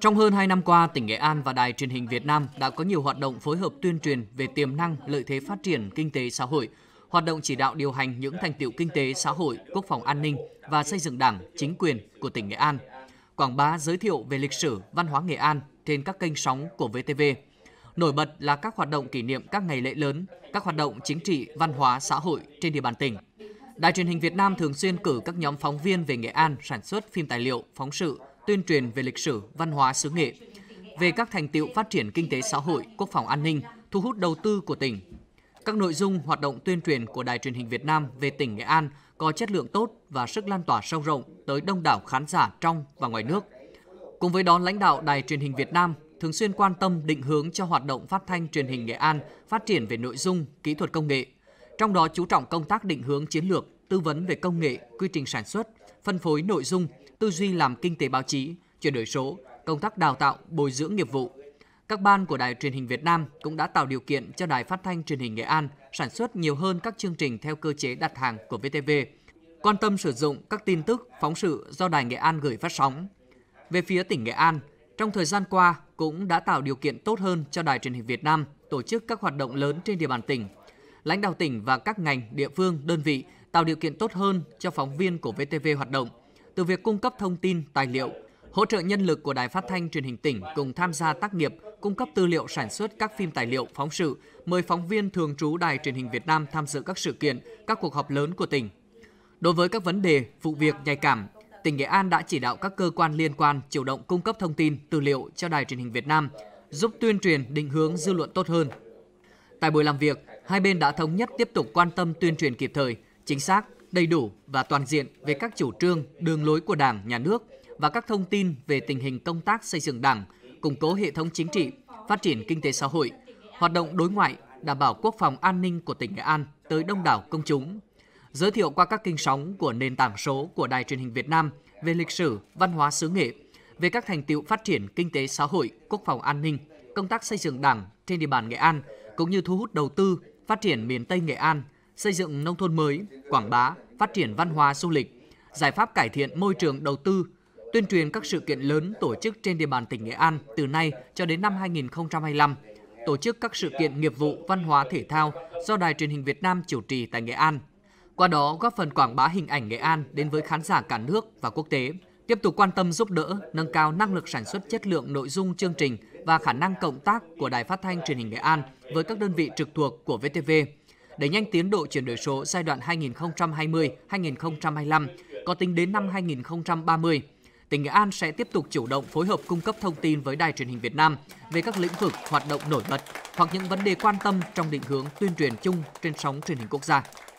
Trong hơn 2 năm qua, tỉnh Nghệ An và Đài truyền hình Việt Nam đã có nhiều hoạt động phối hợp tuyên truyền về tiềm năng, lợi thế phát triển kinh tế xã hội, hoạt động chỉ đạo điều hành những thành tiệu kinh tế xã hội, quốc phòng an ninh và xây dựng Đảng, chính quyền của tỉnh Nghệ An. Quảng bá giới thiệu về lịch sử, văn hóa Nghệ An trên các kênh sóng của VTV. Nổi bật là các hoạt động kỷ niệm các ngày lễ lớn, các hoạt động chính trị, văn hóa, xã hội trên địa bàn tỉnh. Đài truyền hình Việt Nam thường xuyên cử các nhóm phóng viên về Nghệ An sản xuất phim tài liệu, phóng sự, tuyên truyền về lịch sử, văn hóa xứ nghệ, về các thành tiệu phát triển kinh tế xã hội, quốc phòng an ninh, thu hút đầu tư của tỉnh. Các nội dung hoạt động tuyên truyền của Đài truyền hình Việt Nam về tỉnh Nghệ An có chất lượng tốt và sức lan tỏa sâu rộng tới đông đảo khán giả trong và ngoài nước. Cùng với đó, lãnh đạo Đài truyền hình Việt Nam thường xuyên quan tâm định hướng cho hoạt động phát thanh truyền hình Nghệ An phát triển về nội dung, kỹ thuật công nghệ. Trong đó chú trọng công tác định hướng chiến lược, tư vấn về công nghệ, quy trình sản xuất, phân phối nội dung, tư duy làm kinh tế báo chí, chuyển đổi số, công tác đào tạo, bồi dưỡng nghiệp vụ. Các ban của Đài Truyền hình Việt Nam cũng đã tạo điều kiện cho Đài Phát thanh Truyền hình Nghệ An sản xuất nhiều hơn các chương trình theo cơ chế đặt hàng của VTV, quan tâm sử dụng các tin tức, phóng sự do Đài Nghệ An gửi phát sóng. Về phía tỉnh Nghệ An, trong thời gian qua cũng đã tạo điều kiện tốt hơn cho Đài Truyền hình Việt Nam tổ chức các hoạt động lớn trên địa bàn tỉnh. Lãnh đạo tỉnh và các ngành, địa phương, đơn vị tạo điều kiện tốt hơn cho phóng viên của VTV hoạt động – từ việc cung cấp thông tin, tài liệu, hỗ trợ nhân lực của Đài Phát thanh Truyền hình tỉnh cùng tham gia tác nghiệp, cung cấp tư liệu sản xuất các phim tài liệu, phóng sự, mời phóng viên thường trú Đài Truyền hình Việt Nam tham dự các sự kiện, các cuộc họp lớn của tỉnh. Đối với các vấn đề, vụ việc nhạy cảm, tỉnh Nghệ An đã chỉ đạo các cơ quan liên quan chủ động cung cấp thông tin, tư liệu cho Đài Truyền hình Việt Nam, giúp tuyên truyền định hướng dư luận tốt hơn. Tại buổi làm việc, hai bên đã thống nhất tiếp tục quan tâm tuyên truyền kịp thời, chính xác, đầy đủ và toàn diện về các chủ trương, đường lối của Đảng, Nhà nước và các thông tin về tình hình công tác xây dựng Đảng, củng cố hệ thống chính trị, phát triển kinh tế xã hội, hoạt động đối ngoại, đảm bảo quốc phòng an ninh của tỉnh Nghệ An tới đông đảo công chúng. Giới thiệu qua các kênh sóng của nền tảng số của Đài truyền hình Việt Nam về lịch sử, văn hóa xứ nghệ, về các thành tiệu phát triển kinh tế xã hội, quốc phòng an ninh, công tác xây dựng Đảng trên địa bàn Nghệ An cũng như thu hút đầu tư, phát triển miền Tây Nghệ An xây dựng nông thôn mới, quảng bá, phát triển văn hóa du lịch, giải pháp cải thiện môi trường đầu tư, tuyên truyền các sự kiện lớn tổ chức trên địa bàn tỉnh Nghệ An từ nay cho đến năm 2025, tổ chức các sự kiện nghiệp vụ văn hóa thể thao do Đài truyền hình Việt Nam chủ trì tại Nghệ An. Qua đó góp phần quảng bá hình ảnh Nghệ An đến với khán giả cả nước và quốc tế, tiếp tục quan tâm giúp đỡ, nâng cao năng lực sản xuất chất lượng nội dung chương trình và khả năng cộng tác của Đài Phát thanh Truyền hình Nghệ An với các đơn vị trực thuộc của VTV đẩy nhanh tiến độ chuyển đổi số giai đoạn 2020-2025, có tính đến năm 2030. Tỉnh Nghệ An sẽ tiếp tục chủ động phối hợp cung cấp thông tin với Đài truyền hình Việt Nam về các lĩnh vực hoạt động nổi bật hoặc những vấn đề quan tâm trong định hướng tuyên truyền chung trên sóng truyền hình quốc gia.